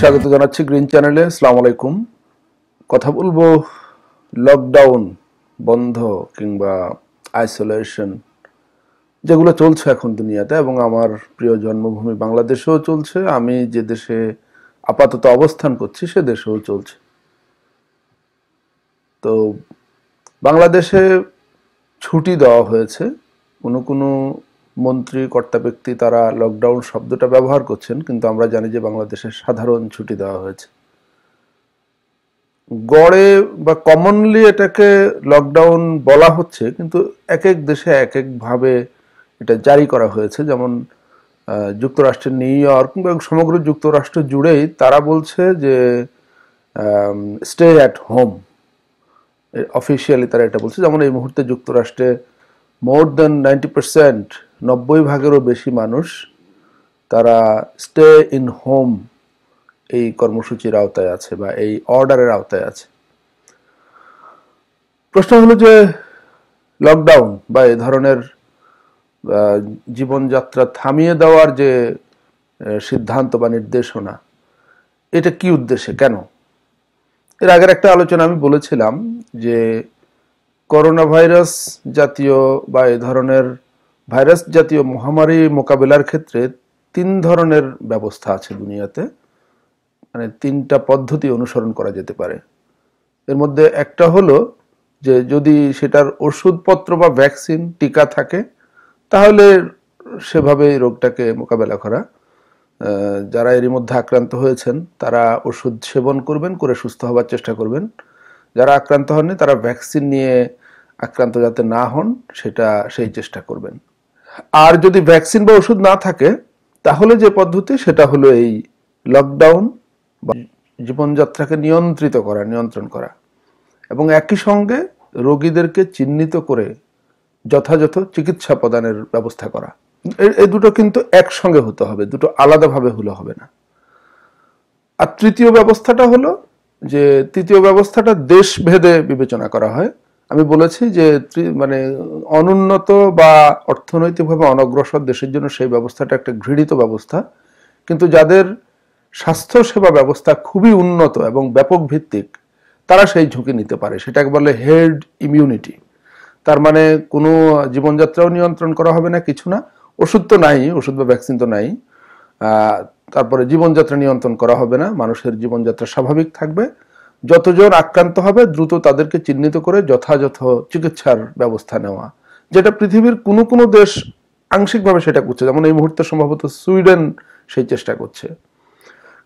স্বাগত জানাচ্ছি গ্রিন চ্যানেলে সালাম আলাইকুম কথা বলবো লকডাউন বন্ধ কিংবা আইসোলেশন যেগুলো চলছে এখন দুনিয়াতে এবং আমার প্রিয় জন্মভূমি বাংলাদেশেও চলছে আমি যে দেশে আপাতত অবস্থান করছি সে দেশেও চলছে তো বাংলাদেশে ছুটি দেওয়া হয়েছে কোনো কোনো মন্ত্রী কর্তা ব্যক্তি তারা লকডাউন শব্দটা ব্যবহার করছেন কিন্তু আমরা জানি যে বাংলাদেশে সাধারণ ছুটি দেওয়া হয়েছে গড়ে বা কমনলি এটাকে লকডাউন বলা হচ্ছে কিন্তু এক এক দেশে এক একভাবে এটা জারি করা হয়েছে যেমন যুক্তরাষ্ট্রের নিউ ইয়র্ক এবং সমগ্র যুক্তরাষ্ট্র জুড়েই তারা বলছে যে স্টে অ্যাট হোম অফিসিয়ালি তারা এটা বলছে যেমন এই মুহূর্তে যুক্তরাষ্ট্রে মোর দেন নাইনটি পার্সেন্ট নব্বই ভাগেরও বেশি মানুষ তারা স্টে ইন হোম এই কর্মসূচির আওতায় আছে বা এই অর্ডারের আওতায় আছে প্রশ্ন হলো যে লকডাউন বা এ ধরনের জীবনযাত্রা থামিয়ে দেওয়ার যে সিদ্ধান্ত বা নির্দেশনা এটা কি উদ্দেশ্যে কেন এর আগের একটা আলোচনা আমি বলেছিলাম যে করোনা ভাইরাস জাতীয় বা এ ধরনের ভাইরাস জাতীয় মহামারী মোকাবেলার ক্ষেত্রে তিন ধরনের ব্যবস্থা আছে দুনিয়াতে মানে তিনটা পদ্ধতি অনুসরণ করা যেতে পারে এর মধ্যে একটা হলো যে যদি সেটার ওষুধপত্র বা ভ্যাকসিন টিকা থাকে তাহলে সেভাবে রোগটাকে মোকাবেলা করা যারা এরই মধ্যে আক্রান্ত হয়েছেন তারা ওষুধ সেবন করবেন করে সুস্থ হবার চেষ্টা করবেন যারা আক্রান্ত হননি তারা ভ্যাকসিন নিয়ে আক্রান্ত যাতে না হন সেটা সেই চেষ্টা করবেন আর যদি ভ্যাকসিন বা ওষুধ না থাকে তাহলে যে পদ্ধতি সেটা হলো এই লকডাউন বা জীবনযাত্রাকে নিয়ন্ত্রিত করা নিয়ন্ত্রণ করা এবং একই সঙ্গে রোগীদেরকে চিহ্নিত করে যথাযথ চিকিৎসা প্রদানের ব্যবস্থা করা এই দুটো কিন্তু একসঙ্গে হতে হবে দুটো আলাদাভাবে হলে হবে না আর তৃতীয় ব্যবস্থাটা হলো যে তৃতীয় ব্যবস্থাটা দেশ ভেদে বিবেচনা করা হয় আমি বলেছি যে মানে অনুন্নত বা অর্থনৈতিকভাবে অনগ্রসর দেশের জন্য সেই ব্যবস্থাটা একটা ঘৃণিত ব্যবস্থা কিন্তু যাদের স্বাস্থ্যসেবা ব্যবস্থা খুবই উন্নত এবং ব্যাপক ভিত্তিক তারা সেই ঝুঁকি নিতে পারে সেটাকে বলে হেড ইমিউনিটি তার মানে কোনো জীবনযাত্রাও নিয়ন্ত্রণ করা হবে না কিছু না ওষুধ তো নাই ওষুধ বা ভ্যাকসিন তো নাই তারপরে জীবনযাত্রা নিয়ন্ত্রণ করা হবে না মানুষের জীবনযাত্রা স্বাভাবিক থাকবে যতজন আক্রান্ত হবে দ্রুত তাদেরকে চিহ্নিত করে যথাযথ চিকিৎসার ব্যবস্থা নেওয়া যেটা পৃথিবীর কোনো কোনো দেশ আংশিকভাবে সেটা করছে যেমন এই মুহূর্তে সম্ভবত সুইডেন সেই চেষ্টা করছে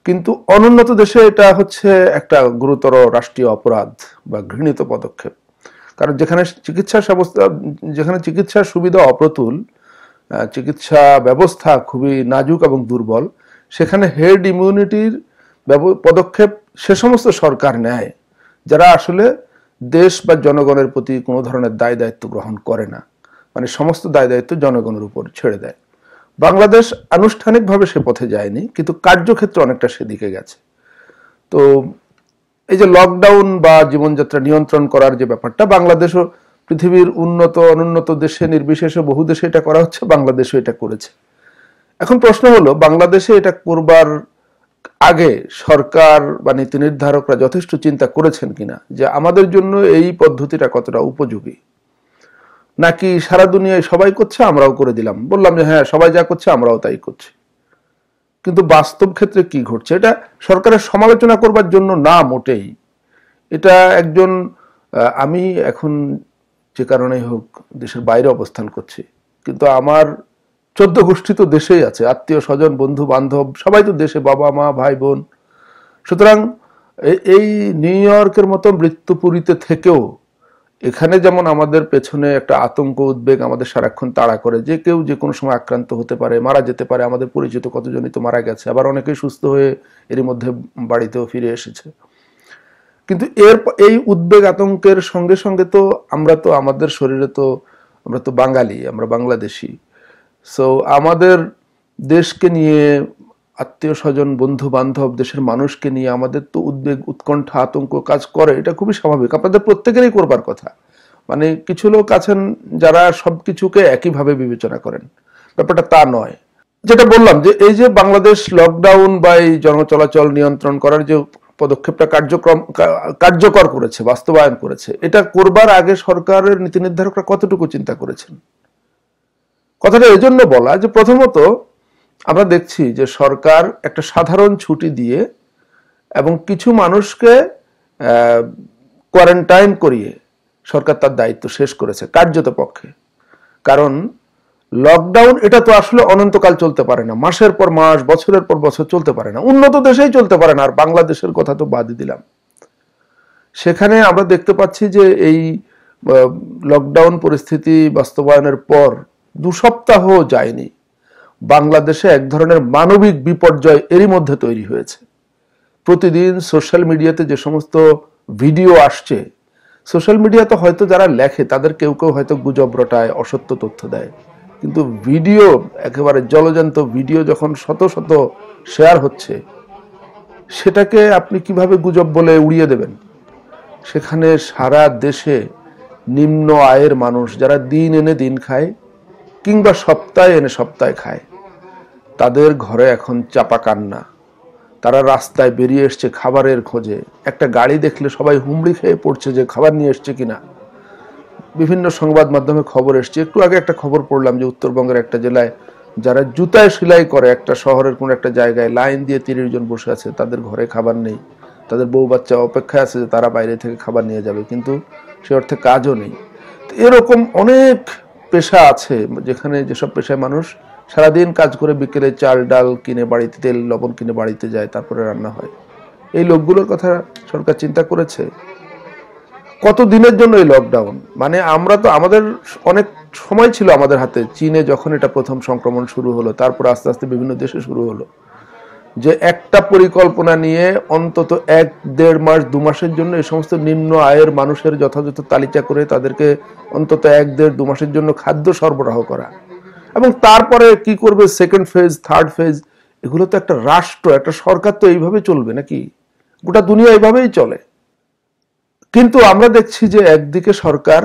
কিন্তু অনুন্নত দেশে এটা হচ্ছে একটা গুরুতর রাষ্ট্রীয় অপরাধ বা ঘৃণিত পদক্ষেপ কারণ যেখানে চিকিৎসা ব্যবস্থা যেখানে চিকিৎসার সুবিধা অপ্রতুল চিকিৎসা ব্যবস্থা খুবই নাজুক এবং দুর্বল সেখানে হেড ইমিউনিটির পদক্ষেপ সে সমস্ত সরকার নেয় যারা আসলে দেশ বা জনগণের প্রতি কোনো ধরনের দায় দায়িত্ব গ্রহণ করে না মানে সমস্ত দায় দায়িত্ব জনগণের উপর ছেড়ে দেয় বাংলাদেশ আনুষ্ঠানিকভাবে সে পথে যায়নি কিন্তু কার্যক্ষেত্রে অনেকটা সেদিকে গেছে তো এই যে লকডাউন বা জীবনযাত্রা নিয়ন্ত্রণ করার যে ব্যাপারটা বাংলাদেশও পৃথিবীর উন্নত অনুন্নত দেশে নির্বিশেষে বহু দেশে এটা করা হচ্ছে বাংলাদেশও এটা করেছে এখন প্রশ্ন হলো বাংলাদেশে এটা করবার আগে সরকার বা নীতি নির্ধারকরা যথেষ্ট চিন্তা করেছেন কিনা যে আমাদের জন্য এই পদ্ধতিটা কতটা উপযোগী নাকি সারা দুনিয়ায় সবাই করছে আমরাও করে দিলাম বললাম যে হ্যাঁ সবাই যা করছে আমরাও তাই করছি কিন্তু বাস্তব ক্ষেত্রে কি ঘটছে এটা সরকারের সমালোচনা করবার জন্য না মোটেই এটা একজন আমি এখন যে কারণেই হোক দেশের বাইরে অবস্থান করছি কিন্তু আমার চোদ্দ গোষ্ঠী তো দেশেই আছে আত্মীয় স্বজন বন্ধু বান্ধব সবাই তো দেশে বাবা মা ভাই বোন সুতরাং এই নিউ ইয়র্কের মতো মৃত্যুপুরীতে থেকেও এখানে যেমন আমাদের পেছনে একটা আতঙ্ক উদ্বেগ আমাদের সারাক্ষণ তাড়া করে যে কেউ যে কোনো সময় আক্রান্ত হতে পারে মারা যেতে পারে আমাদের পরিচিত কতজনই তো মারা গেছে আবার অনেকেই সুস্থ হয়ে এর মধ্যে বাড়িতেও ফিরে এসেছে কিন্তু এর এই উদ্বেগ আতঙ্কের সঙ্গে সঙ্গে তো আমরা তো আমাদের শরীরে তো আমরা তো বাঙালি আমরা বাংলাদেশি সো আমাদের দেশকে নিয়ে আত্মীয় স্বজন বন্ধু বান্ধব দেশের মানুষকে নিয়ে আমাদের তো উদ্বেগ উৎকণ্ঠা আতঙ্ক কাজ করে এটা খুবই স্বাভাবিক আপনাদের প্রত্যেকেরই করবার কথা মানে কিছু লোক আছেন যারা সব কিছুকে একইভাবে বিবেচনা করেন ব্যাপারটা তা নয় যেটা বললাম যে এই যে বাংলাদেশ লকডাউন বা এই জনচলাচল নিয়ন্ত্রণ করার যে পদক্ষেপটা কার্যক্রম কার্যকর করেছে বাস্তবায়ন করেছে এটা করবার আগে সরকারের নীতি নির্ধারকরা কতটুকু চিন্তা করেছেন কথাটা জন্য বলা যে প্রথমত আমরা দেখছি যে সরকার একটা সাধারণ ছুটি দিয়ে এবং কিছু মানুষকে কোয়ারেন্টাইন করিয়ে সরকার তার দায়িত্ব শেষ করেছে কার্যত পক্ষে কারণ লকডাউন এটা তো আসলে অনন্তকাল চলতে পারে না মাসের পর মাস বছরের পর বছর চলতে পারে না উন্নত দেশেই চলতে পারে না আর বাংলাদেশের কথা তো বাদই দিলাম সেখানে আমরা দেখতে পাচ্ছি যে এই লকডাউন পরিস্থিতি বাস্তবায়নের পর দু সপ্তাহ যায়নি বাংলাদেশে এক ধরনের মানবিক বিপর্যয় এরই মধ্যে তৈরি হয়েছে প্রতিদিন সোশ্যাল মিডিয়াতে যে সমস্ত ভিডিও আসছে সোশ্যাল মিডিয়াতে হয়তো যারা লেখে তাদের কেউ কেউ হয়তো গুজব রটায় অসত্য তথ্য দেয় কিন্তু ভিডিও একেবারে জলজান্ত ভিডিও যখন শত শত শেয়ার হচ্ছে সেটাকে আপনি কিভাবে গুজব বলে উড়িয়ে দেবেন সেখানে সারা দেশে নিম্ন আয়ের মানুষ যারা দিন এনে দিন খায় কিংবা সপ্তাহে এনে সপ্তাহে খায় তাদের ঘরে এখন চাপা কান্না তারা রাস্তায় বেরিয়ে এসছে খাবারের খোঁজে একটা গাড়ি দেখলে সবাই হুমড়ি খেয়ে পড়ছে যে খাবার নিয়ে এসছে কিনা বিভিন্ন সংবাদ মাধ্যমে খবর এসছে একটু আগে একটা খবর পড়লাম যে উত্তরবঙ্গের একটা জেলায় যারা জুতায় সেলাই করে একটা শহরের কোনো একটা জায়গায় লাইন দিয়ে তিরিশ জন বসে আছে তাদের ঘরে খাবার নেই তাদের বউ বাচ্চা অপেক্ষায় আছে যে তারা বাইরে থেকে খাবার নিয়ে যাবে কিন্তু সে অর্থে কাজও নেই এরকম অনেক পেশা আছে যেখানে যেসব পেশায় মানুষ সারাদিন কাজ করে বিকেলে চাল ডাল কিনে বাড়িতে তেল লবণ কিনে বাড়িতে যায় তারপরে রান্না হয় এই লোকগুলোর কথা সরকার চিন্তা করেছে কত দিনের জন্য এই লকডাউন মানে আমরা তো আমাদের অনেক সময় ছিল আমাদের হাতে চীনে যখন এটা প্রথম সংক্রমণ শুরু হলো তারপর আস্তে আস্তে বিভিন্ন দেশে শুরু হলো যে একটা পরিকল্পনা নিয়ে অন্তত এক দেড় মাস দু মাসের জন্য এই সমস্ত নিম্ন আয়ের মানুষের যথাযথ তালিকা করে তাদেরকে অন্তত এক দেড় দু মাসের জন্য খাদ্য সরবরাহ করা এবং তারপরে কি করবে সেকেন্ড ফেজ থার্ড ফেজ এগুলো তো একটা রাষ্ট্র একটা সরকার তো এইভাবে চলবে নাকি গোটা দুনিয়া এইভাবেই চলে কিন্তু আমরা দেখছি যে একদিকে সরকার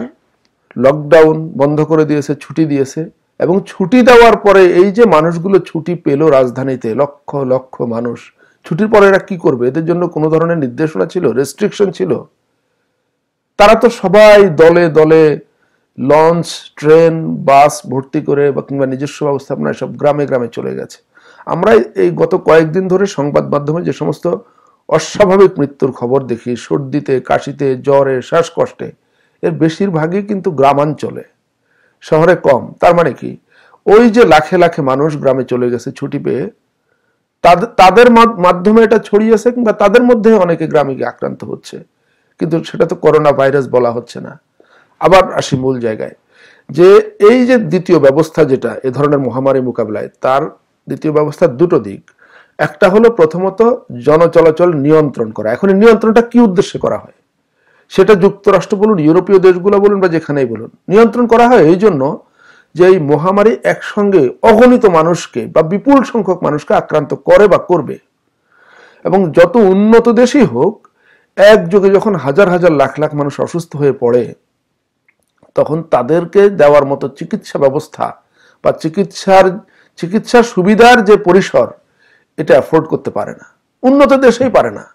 লকডাউন বন্ধ করে দিয়েছে ছুটি দিয়েছে এবং ছুটি দেওয়ার পরে এই যে মানুষগুলো ছুটি পেল রাজধানীতে লক্ষ লক্ষ মানুষ ছুটির পরে এরা কি করবে এদের জন্য কোনো ধরনের নির্দেশনা ছিল রেস্ট্রিকশন ছিল তারা তো সবাই দলে দলে লঞ্চ ট্রেন বাস ভর্তি করে বা কিংবা নিজস্ব ব্যবস্থাপনায় সব গ্রামে গ্রামে চলে গেছে আমরা এই গত কয়েকদিন ধরে সংবাদ মাধ্যমে যে সমস্ত অস্বাভাবিক মৃত্যুর খবর দেখি সর্দিতে কাশিতে জ্বরে শ্বাসকষ্টে এর বেশিরভাগই কিন্তু গ্রামাঞ্চলে শহরে কম তার মানে কি ওই যে লাখে লাখে মানুষ গ্রামে চলে গেছে ছুটি পেয়ে তাদের মাধ্যমে এটা ছড়িয়েছে কিংবা তাদের মধ্যে অনেকে গ্রামে গিয়ে আক্রান্ত হচ্ছে কিন্তু সেটা তো করোনা ভাইরাস বলা হচ্ছে না আবার আসি মূল জায়গায় যে এই যে দ্বিতীয় ব্যবস্থা যেটা এ ধরনের মহামারী মোকাবিলায় তার দ্বিতীয় ব্যবস্থার দুটো দিক একটা হলো প্রথমত জনচলাচল নিয়ন্ত্রণ করা এখন নিয়ন্ত্রণটা কি উদ্দেশ্যে করা হয় সেটা যুক্তরাষ্ট্র বলুন ইউরোপীয় দেশগুলো বলুন বা যেখানেই বলুন নিয়ন্ত্রণ করা হয় এই জন্য যে এই মহামারী একসঙ্গে অগণিত মানুষকে বা বিপুল সংখ্যক মানুষকে আক্রান্ত করে বা করবে এবং যত উন্নত দেশই হোক একযোগে যখন হাজার হাজার লাখ লাখ মানুষ অসুস্থ হয়ে পড়ে তখন তাদেরকে দেওয়ার মতো চিকিৎসা ব্যবস্থা বা চিকিৎসার চিকিৎসা সুবিধার যে পরিসর এটা অ্যাফোর্ড করতে পারে না উন্নত দেশেই পারে না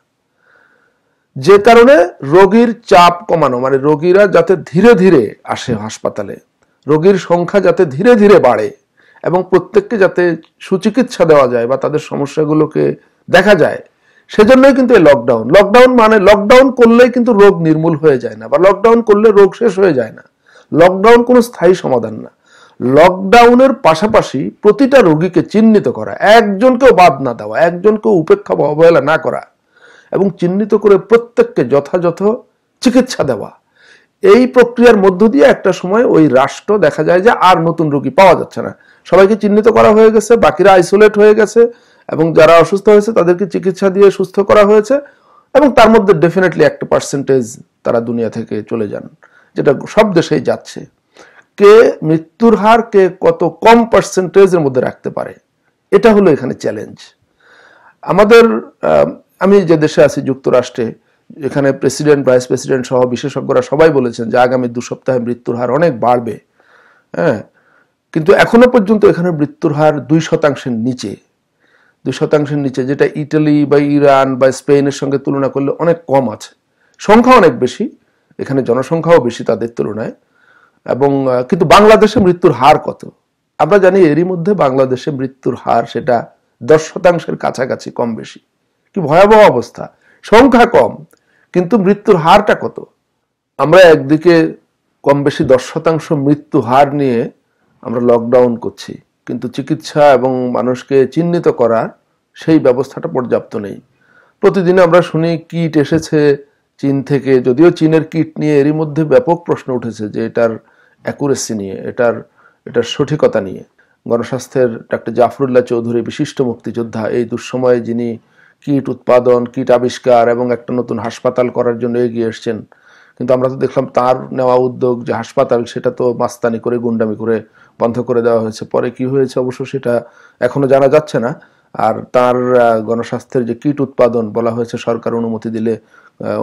যে কারণে রোগীর চাপ কমানো মানে রোগীরা যাতে ধীরে ধীরে আসে হাসপাতালে রোগীর সংখ্যা যাতে ধীরে ধীরে বাড়ে এবং প্রত্যেককে যাতে সুচিকিৎসা দেওয়া যায় বা তাদের সমস্যাগুলোকে দেখা যায় সেজন্যই কিন্তু এই লকডাউন লকডাউন মানে লকডাউন করলেই কিন্তু রোগ নির্মূল হয়ে যায় না বা লকডাউন করলে রোগ শেষ হয়ে যায় না লকডাউন কোনো স্থায়ী সমাধান না লকডাউনের পাশাপাশি প্রতিটা রোগীকে চিহ্নিত করা একজনকেও বাদ না দেওয়া একজনকেও উপেক্ষা অবহেলা না করা এবং চিহ্নিত করে প্রত্যেককে যথাযথ চিকিৎসা দেওয়া এই প্রক্রিয়ার মধ্য দিয়ে একটা সময় ওই রাষ্ট্র দেখা যায় যে আর নতুন রোগী পাওয়া যাচ্ছে না সবাইকে চিহ্নিত করা হয়ে গেছে বাকিরা আইসোলেট হয়ে গেছে এবং যারা অসুস্থ হয়েছে তাদেরকে চিকিৎসা দিয়ে সুস্থ করা হয়েছে এবং তার মধ্যে ডেফিনেটলি একটা পার্সেন্টেজ তারা দুনিয়া থেকে চলে যান যেটা সব দেশেই যাচ্ছে কে মৃত্যুর হার কে কত কম পার্সেন্টেজের মধ্যে রাখতে পারে এটা হলো এখানে চ্যালেঞ্জ আমাদের আমি যে দেশে আছি যুক্তরাষ্ট্রে এখানে প্রেসিডেন্ট ভাইস প্রেসিডেন্ট সহ বিশেষজ্ঞরা সবাই বলেছেন যে আগামী দু সপ্তাহে মৃত্যুর হার অনেক বাড়বে হ্যাঁ কিন্তু এখনো পর্যন্ত এখানে মৃত্যুর হার দুই শতাংশের নিচে দুই শতাংশের নিচে যেটা ইটালি বা ইরান বা স্পেনের সঙ্গে তুলনা করলে অনেক কম আছে সংখ্যা অনেক বেশি এখানে জনসংখ্যাও বেশি তাদের তুলনায় এবং কিন্তু বাংলাদেশে মৃত্যুর হার কত আমরা জানি এরই মধ্যে বাংলাদেশে মৃত্যুর হার সেটা দশ শতাংশের কাছাকাছি কম বেশি কি ভয়াবহ অবস্থা সংখ্যা কম কিন্তু মৃত্যুর হারটা কত আমরা একদিকে কম বেশি দশ শতাংশ মৃত্যু হার নিয়ে আমরা লকডাউন করছি কিন্তু চিকিৎসা এবং মানুষকে চিহ্নিত করার সেই ব্যবস্থাটা পর্যাপ্ত নেই প্রতিদিন আমরা শুনি কিট এসেছে চীন থেকে যদিও চীনের কিট নিয়ে এরই মধ্যে ব্যাপক প্রশ্ন উঠেছে যে এটার অ্যাকুরেসি নিয়ে এটার এটার সঠিকতা নিয়ে গণস্বাস্থ্যের ডাক্তার জাফরুল্লাহ চৌধুরী বিশিষ্ট মুক্তিযোদ্ধা এই দুঃসময়ে যিনি কিট উৎপাদন কিট আবিষ্কার এবং একটা নতুন হাসপাতাল করার জন্য এগিয়ে এসছেন কিন্তু আমরা তো দেখলাম তার নেওয়া উদ্যোগ যে হাসপাতাল সেটা তো মাস্তানি করে গুন্ডামি করে বন্ধ করে দেওয়া হয়েছে পরে কি হয়েছে অবশ্য সেটা এখনও জানা যাচ্ছে না আর তার গণস্বাস্থ্যের যে কিট উৎপাদন বলা হয়েছে সরকার অনুমতি দিলে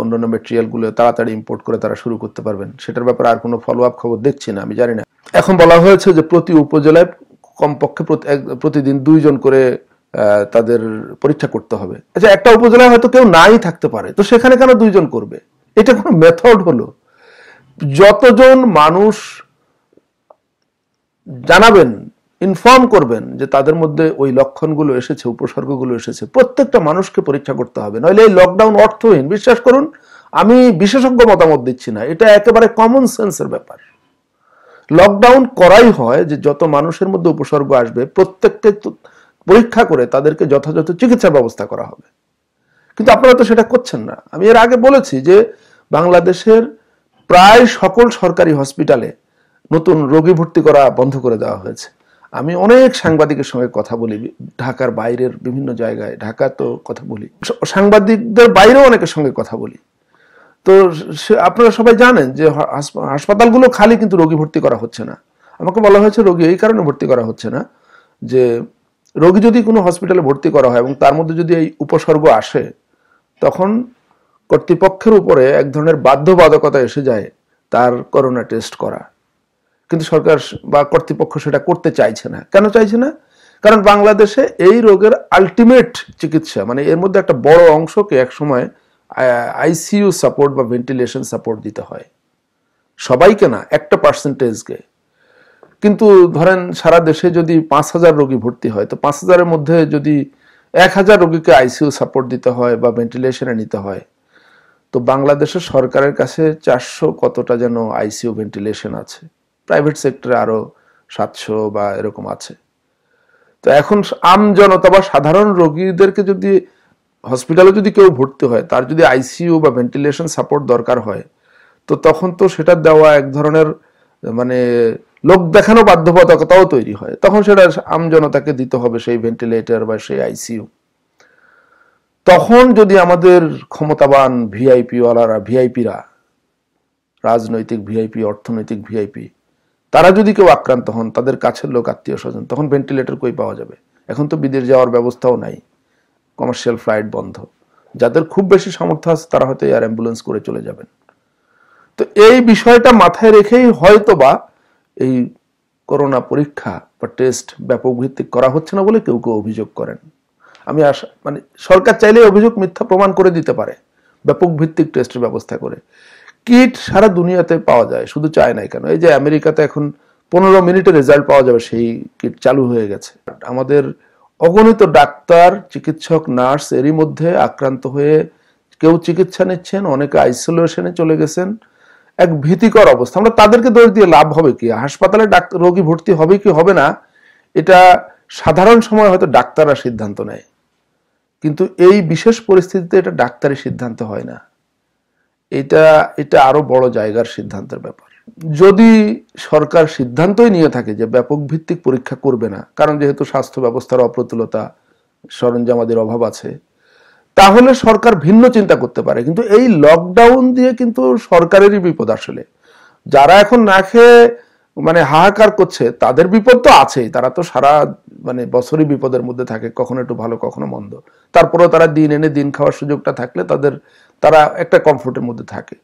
অন্যান্য মেটেরিয়ালগুলো তাড়াতাড়ি ইম্পোর্ট করে তারা শুরু করতে পারবেন সেটার ব্যাপারে আর কোনো ফলো আপ খবর দেখছি না আমি জানি না এখন বলা হয়েছে যে প্রতি উপজেলায় কমপক্ষে প্রতিদিন দুইজন করে তাদের পরীক্ষা করতে হবে আচ্ছা একটা উপজেলায় হয়তো কেউ নাই থাকতে পারে তো সেখানে কেন দুইজন করবে এটা কোনো মেথড হলো যতজন মানুষ জানাবেন ইনফর্ম করবেন যে তাদের মধ্যে ওই লক্ষণগুলো এসেছে উপসর্গগুলো এসেছে প্রত্যেকটা মানুষকে পরীক্ষা করতে হবে নইলে এই লকডাউন অর্থহীন বিশ্বাস করুন আমি বিশেষজ্ঞ মতামত দিচ্ছি না এটা একেবারে কমন সেন্সের ব্যাপার লকডাউন করাই হয় যে যত মানুষের মধ্যে উপসর্গ আসবে প্রত্যেককে পরীক্ষা করে তাদেরকে যথাযথ চিকিৎসার ব্যবস্থা করা হবে কিন্তু আপনারা তো সেটা করছেন না আমি এর আগে বলেছি যে বাংলাদেশের প্রায় সকল সরকারি হসপিটালে নতুন রোগী ভর্তি করা বন্ধ করে দেওয়া হয়েছে আমি অনেক সাংবাদিকের সঙ্গে কথা বলি ঢাকার বাইরের বিভিন্ন জায়গায় ঢাকা তো কথা বলি সাংবাদিকদের বাইরেও অনেকের সঙ্গে কথা বলি তো আপনারা সবাই জানেন যে হাসপাতালগুলো খালি কিন্তু রোগী ভর্তি করা হচ্ছে না আমাকে বলা হয়েছে রোগী এই কারণে ভর্তি করা হচ্ছে না যে রোগী যদি কোনো হসপিটালে ভর্তি করা হয় এবং তার মধ্যে যদি এই উপসর্গ আসে তখন কর্তৃপক্ষের উপরে এক ধরনের বাধ্যবাধকতা এসে যায় তার করোনা টেস্ট করা কিন্তু সরকার বা কর্তৃপক্ষ সেটা করতে চাইছে না কেন চাইছে না কারণ বাংলাদেশে এই রোগের আলটিমেট চিকিৎসা মানে এর মধ্যে একটা বড় অংশকে একসময় আইসিইউ সাপোর্ট বা ভেন্টিলেশন সাপোর্ট দিতে হয় সবাইকে না একটা পার্সেন্টেজকে কিন্তু ধরেন সারা দেশে যদি পাঁচ হাজার রোগী ভর্তি হয় তো পাঁচ হাজারের মধ্যে যদি এক হাজার রোগীকে আইসিউ সাপোর্ট দিতে হয় বা ভেন্টিলেশনে নিতে হয় তো বাংলাদেশের সরকারের কাছে চারশো কতটা যেন আইসিউ ভেন্টিলেশন আছে প্রাইভেট সেক্টরে আরও সাতশো বা এরকম আছে তো এখন আমজনতা বা সাধারণ রোগীদেরকে যদি হসপিটালে যদি কেউ ভর্তি হয় তার যদি আইসিউ বা ভেন্টিলেশন সাপোর্ট দরকার হয় তো তখন তো সেটা দেওয়া এক ধরনের মানে লোক দেখানো বাধ্যবাধকতাও তৈরি হয় তখন সেটা আমজনতাকে দিতে হবে সেই ভেন্টিলেটর বা সেই আইসিইউ তখন যদি আমাদের ক্ষমতাবান ভিআইপিওয়ালারা ভিআইপিরা রাজনৈতিক ভিআইপি অর্থনৈতিক ভিআইপি তারা যদি কেউ আক্রান্ত হন তাদের কাছের লোক আত্মীয় স্বজন তখন ভেন্টিলেটর কই পাওয়া যাবে এখন তো বিদেশ যাওয়ার ব্যবস্থাও নাই কমার্শিয়াল ফ্লাইট বন্ধ যাদের খুব বেশি সামর্থ্য আছে তারা হয়তো এয়ার অ্যাম্বুলেন্স করে চলে যাবেন তো এই বিষয়টা মাথায় রেখেই হয়তো বা এই করোনা পরীক্ষা বা টেস্ট ব্যাপক ভিত্তিক করা হচ্ছে না বলে কেউ কেউ অভিযোগ করেন আমি আশা মানে সরকার চাইলে অভিযোগ মিথ্যা প্রমাণ করে দিতে পারে ব্যাপক ভিত্তিক টেস্টের ব্যবস্থা করে কিট সারা দুনিয়াতে পাওয়া যায় শুধু চায় নাই কেন এই যে আমেরিকাতে এখন পনেরো মিনিটে রেজাল্ট পাওয়া যাবে সেই কিট চালু হয়ে গেছে আমাদের অগণিত ডাক্তার চিকিৎসক নার্স এরই মধ্যে আক্রান্ত হয়ে কেউ চিকিৎসা নিচ্ছেন অনেকে আইসোলেশনে চলে গেছেন এক ভীতিকর অবস্থা আমরা তাদেরকে দোষ দিয়ে লাভ হবে কি হাসপাতালে ডাক্তার রোগী ভর্তি হবে কি হবে না এটা সাধারণ সময় হয়তো ডাক্তাররা সিদ্ধান্ত নেয় কিন্তু এই বিশেষ পরিস্থিতিতে এটা ডাক্তারের সিদ্ধান্ত হয় না এটা এটা আরও বড় জায়গার সিদ্ধান্তের ব্যাপার যদি সরকার সিদ্ধান্তই নিয়ে থাকে যে ব্যাপক ভিত্তিক পরীক্ষা করবে না কারণ যেহেতু স্বাস্থ্য ব্যবস্থার অপ্রতুলতা সরঞ্জামাদের অভাব আছে তাহলে সরকার ভিন্ন চিন্তা করতে পারে কিন্তু এই লকডাউন দিয়ে কিন্তু সরকারেরই বিপদ আসলে যারা এখন না খেয়ে মানে হাহাকার করছে তাদের বিপদ তো আছেই তারা তো সারা মানে বছরই বিপদের মধ্যে থাকে কখনো একটু ভালো কখনো মন্দ তারপরেও তারা দিন এনে দিন খাওয়ার সুযোগটা থাকলে তাদের তারা একটা কমফোর্টের মধ্যে থাকে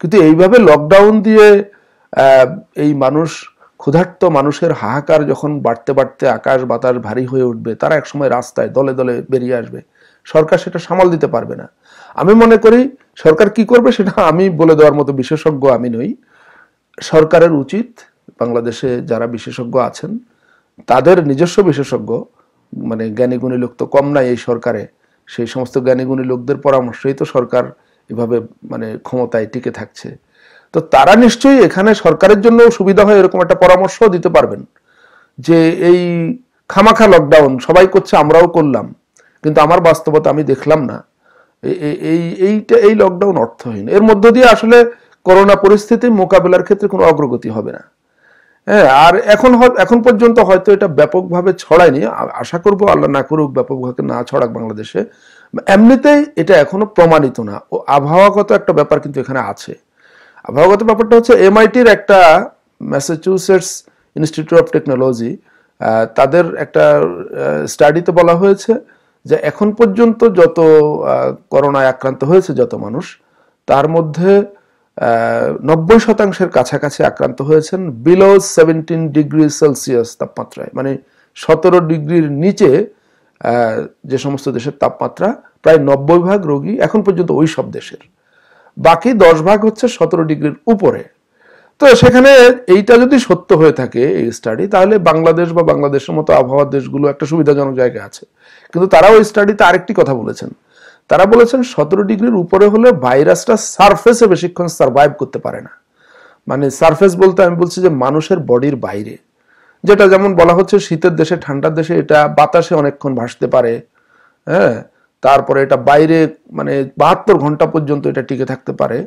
কিন্তু এইভাবে লকডাউন দিয়ে এই মানুষ ক্ষুধার্ত মানুষের হাহাকার যখন বাড়তে বাড়তে আকাশ বাতাস ভারী হয়ে উঠবে তারা একসময় রাস্তায় দলে দলে বেরিয়ে আসবে সরকার সেটা সামাল দিতে পারবে না আমি মনে করি সরকার কি করবে সেটা আমি বলে দেওয়ার মতো বিশেষজ্ঞ আমি নই সরকারের উচিত বাংলাদেশে যারা বিশেষজ্ঞ আছেন তাদের নিজস্ব বিশেষজ্ঞ মানে জ্ঞানীগুণী লোক তো কম নাই এই সরকারে সেই সমস্ত জ্ঞানীগুণী লোকদের পরামর্শেই তো সরকার এভাবে মানে ক্ষমতায় টিকে থাকছে তো তারা নিশ্চয়ই এখানে সরকারের জন্য সুবিধা হয় এরকম একটা পরামর্শ দিতে পারবেন যে এই খামাখা লকডাউন সবাই করছে আমরাও করলাম কিন্তু আমার বাস্তবতা আমি দেখলাম না এই এইটা এই লকডাউন অর্থহীন এর মধ্য দিয়ে আসলে করোনা পরিস্থিতি মোকাবেলার ক্ষেত্রে কোনো অগ্রগতি হবে না হ্যাঁ আর এখন এখন পর্যন্ত হয়তো এটা ব্যাপকভাবে ছড়ায়নি আশা করবো আল্লাহ না করুক ব্যাপকভাবে না ছড়াক বাংলাদেশে এমনিতেই এটা এখনো প্রমাণিত না ও আবহাওয়াগত একটা ব্যাপার কিন্তু এখানে আছে ভাবাগত ব্যাপারটা হচ্ছে এমআইটির একটা ম্যাসাচুসেটস ইনস্টিটিউট অফ টেকনোলজি তাদের একটা স্টাডিতে বলা হয়েছে যে এখন পর্যন্ত যত করোনায় আক্রান্ত হয়েছে যত মানুষ তার মধ্যে নব্বই শতাংশের কাছাকাছি আক্রান্ত হয়েছেন বিলো সেভেন্টিন ডিগ্রি সেলসিয়াস তাপমাত্রায় মানে সতেরো ডিগ্রির নিচে যে সমস্ত দেশের তাপমাত্রা প্রায় নব্বই ভাগ রোগী এখন পর্যন্ত ওই সব দেশের বাকি দশ ভাগ হচ্ছে সতেরো ডিগ্রির উপরে তো সেখানে এইটা যদি সত্য হয়ে থাকে এই স্টাডি তাহলে বাংলাদেশ বা বাংলাদেশের মতো আবহাওয়ার দেশগুলো একটা সুবিধাজনক জায়গা আছে কিন্তু তারা ওই স্টাডিতে আরেকটি কথা বলেছেন তারা বলেছেন সতেরো ডিগ্রির উপরে হলে ভাইরাসটা সারফেসে বেশিক্ষণ সারভাইভ করতে পারে না মানে সারফেস বলতে আমি বলছি যে মানুষের বডির বাইরে যেটা যেমন বলা হচ্ছে শীতের দেশে ঠান্ডার দেশে এটা বাতাসে অনেকক্ষণ ভাসতে পারে হ্যাঁ তারপরে এটা বাইরে মানে বাহাত্তর ঘন্টা পর্যন্ত এটা টিকে থাকতে পারে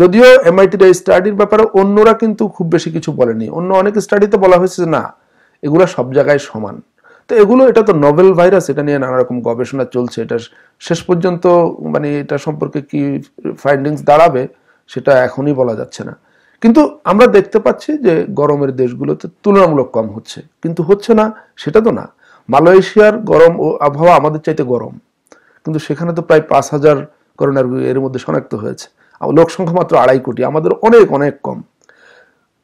যদিও এমআইটির এই স্টাডির ব্যাপারে অন্যরা কিন্তু খুব বেশি কিছু বলেনি অন্য অনেক স্টাডিতে বলা হয়েছে যে না এগুলো সব জায়গায় সমান তো এগুলো এটা তো নভেল ভাইরাস এটা নিয়ে নানা রকম গবেষণা চলছে এটা শেষ পর্যন্ত মানে এটা সম্পর্কে কি ফাইন্ডিংস দাঁড়াবে সেটা এখনই বলা যাচ্ছে না কিন্তু আমরা দেখতে পাচ্ছি যে গরমের দেশগুলোতে তুলনামূলক কম হচ্ছে কিন্তু হচ্ছে না সেটা তো না মালয়েশিয়ার গরম ও আবহাওয়া আমাদের চাইতে গরম কিন্তু সেখানে তো প্রায় পাঁচ হাজার করোনা রোগী এর মধ্যে শনাক্ত হয়েছে লোক সংখ্যা মাত্র আড়াই কোটি আমাদের অনেক অনেক কম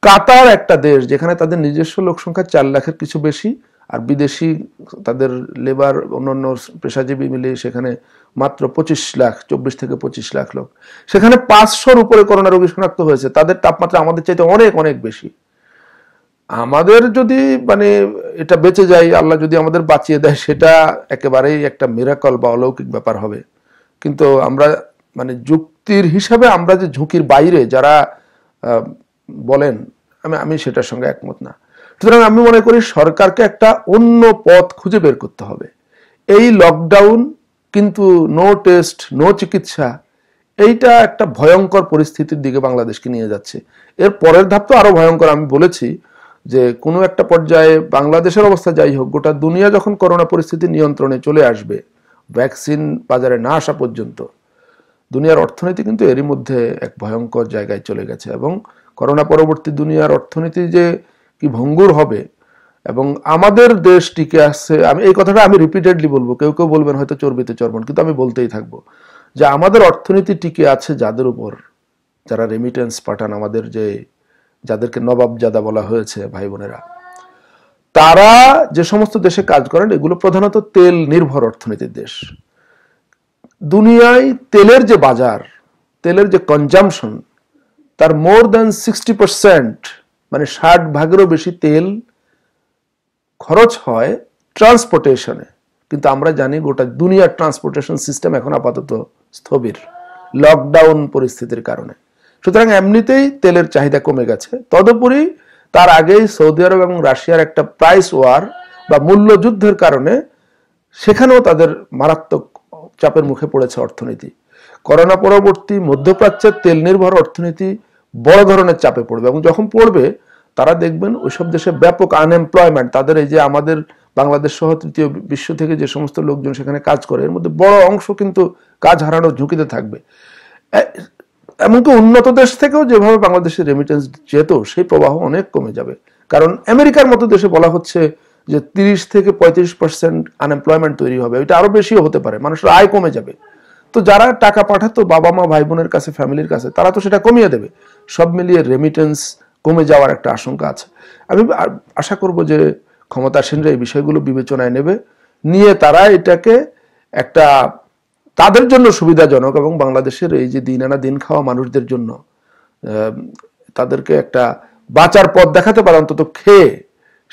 কাতার একটা দেশ যেখানে তাদের নিজস্ব লোক সংখ্যা চার লাখের কিছু বেশি আর বিদেশি তাদের লেবার অন্যান্য পেশাজীবী মিলিয়ে সেখানে মাত্র পঁচিশ লাখ চব্বিশ থেকে পঁচিশ লাখ লোক সেখানে পাঁচশোর উপরে করোনা রোগী শনাক্ত হয়েছে তাদের তাপমাত্রা আমাদের চাইতে অনেক অনেক বেশি আমাদের যদি মানে এটা বেঁচে যায় আল্লাহ যদি আমাদের বাঁচিয়ে দেয় সেটা একেবারেই একটা মিরাকল বা অলৌকিক ব্যাপার হবে কিন্তু আমরা মানে যুক্তির হিসাবে আমরা যে ঝুঁকির বাইরে যারা বলেন আমি আমি সেটার সঙ্গে একমত না সুতরাং আমি মনে করি সরকারকে একটা অন্য পথ খুঁজে বের করতে হবে এই লকডাউন কিন্তু নো টেস্ট নো চিকিৎসা এইটা একটা ভয়ঙ্কর পরিস্থিতির দিকে বাংলাদেশকে নিয়ে যাচ্ছে এর পরের ধাপ তো আরও ভয়ঙ্কর আমি বলেছি যে কোনো একটা পর্যায়ে বাংলাদেশের অবস্থা যাই হোক গোটা দুনিয়া যখন করোনা পরিস্থিতি নিয়ন্ত্রণে চলে আসবে ভ্যাকসিন বাজারে না আসা পর্যন্ত দুনিয়ার অর্থনীতি কিন্তু এরই মধ্যে এক ভয়ঙ্কর জায়গায় চলে গেছে এবং করোনা পরবর্তী দুনিয়ার অর্থনীতি যে কি ভঙ্গুর হবে এবং আমাদের দেশ টিকে আসছে আমি এই কথাটা আমি রিপিটেডলি বলবো কেউ কেউ বলবেন হয়তো চর্বিতে চর্বণ কিন্তু আমি বলতেই থাকবো যে আমাদের অর্থনীতি টিকে আছে যাদের উপর যারা রেমিটেন্স পাঠান আমাদের যে যাদেরকে জাদা বলা হয়েছে ভাই বোনেরা তারা যে সমস্ত দেশে কাজ করেন এগুলো প্রধানত তেল নির্ভর অর্থনীতির দেশ দুনিয়ায় তেলের যে বাজার তেলের যে কনজামশন তার মোর দেন সিক্সটি পারসেন্ট মানে ষাট ভাগেরও বেশি তেল খরচ হয় ট্রান্সপোর্টেশনে কিন্তু আমরা জানি গোটা দুনিয়ার ট্রান্সপোর্টেশন সিস্টেম এখন আপাতত স্থবির লকডাউন পরিস্থিতির কারণে সুতরাং এমনিতেই তেলের চাহিদা কমে গেছে তদুপরি তার আগেই সৌদি আরব এবং রাশিয়ার একটা প্রাইস ওয়ার বা মূল্য যুদ্ধের কারণে সেখানেও তাদের মারাত্মক চাপের মুখে পড়েছে অর্থনীতি করোনা পরবর্তী মধ্যপ্রাচ্যের তেল নির্ভর অর্থনীতি বড় ধরনের চাপে পড়বে এবং যখন পড়বে তারা দেখবেন ওইসব দেশে ব্যাপক আনএমপ্লয়মেন্ট তাদের এই যে আমাদের বাংলাদেশ সহ তৃতীয় বিশ্ব থেকে যে সমস্ত লোকজন সেখানে কাজ করে এর মধ্যে বড় অংশ কিন্তু কাজ হারানোর ঝুঁকিতে থাকবে এমনকি উন্নত দেশ থেকেও যেভাবে বাংলাদেশের রেমিটেন্স যেত সেই প্রবাহ অনেক কমে যাবে কারণ আমেরিকার মতো দেশে বলা হচ্ছে যে তিরিশ থেকে পঁয়ত্রিশ পার্সেন্ট আনএমপ্লয়মেন্ট তৈরি হবে ওইটা আরও বেশিও হতে পারে মানুষের আয় কমে যাবে তো যারা টাকা পাঠাতো বাবা মা ভাই বোনের কাছে ফ্যামিলির কাছে তারা তো সেটা কমিয়ে দেবে সব মিলিয়ে রেমিটেন্স কমে যাওয়ার একটা আশঙ্কা আছে আমি আশা করব যে ক্ষমতাসীনরা এই বিষয়গুলো বিবেচনায় নেবে নিয়ে তারা এটাকে একটা তাদের জন্য সুবিধাজনক এবং বাংলাদেশের এই যে দিন আনা দিন খাওয়া মানুষদের জন্য তাদেরকে একটা বাঁচার পথ দেখাতে পারে অন্তত খেয়ে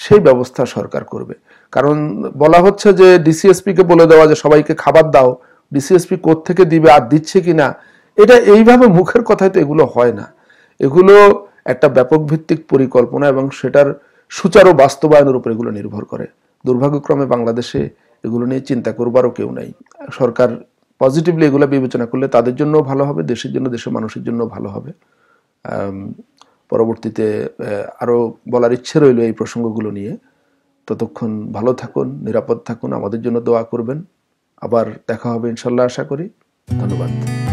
সেই ব্যবস্থা সরকার করবে কারণ বলা হচ্ছে যে ডিসিএসপিকে বলে দেওয়া যে সবাইকে খাবার দাও ডিসিএসপি থেকে দিবে আর দিচ্ছে কি না এটা এইভাবে মুখের কথায় তো এগুলো হয় না এগুলো একটা ব্যাপক ভিত্তিক পরিকল্পনা এবং সেটার সুচারু বাস্তবায়নের উপর এগুলো নির্ভর করে দুর্ভাগ্যক্রমে বাংলাদেশে এগুলো নিয়ে চিন্তা করবারও কেউ নাই সরকার পজিটিভলি এগুলো বিবেচনা করলে তাদের জন্য ভালো হবে দেশের জন্য দেশের মানুষের জন্য ভালো হবে পরবর্তীতে আরও বলার ইচ্ছে রইল এই প্রসঙ্গগুলো নিয়ে ততক্ষণ ভালো থাকুন নিরাপদ থাকুন আমাদের জন্য দোয়া করবেন আবার দেখা হবে ইনশাল্লাহ আশা করি ধন্যবাদ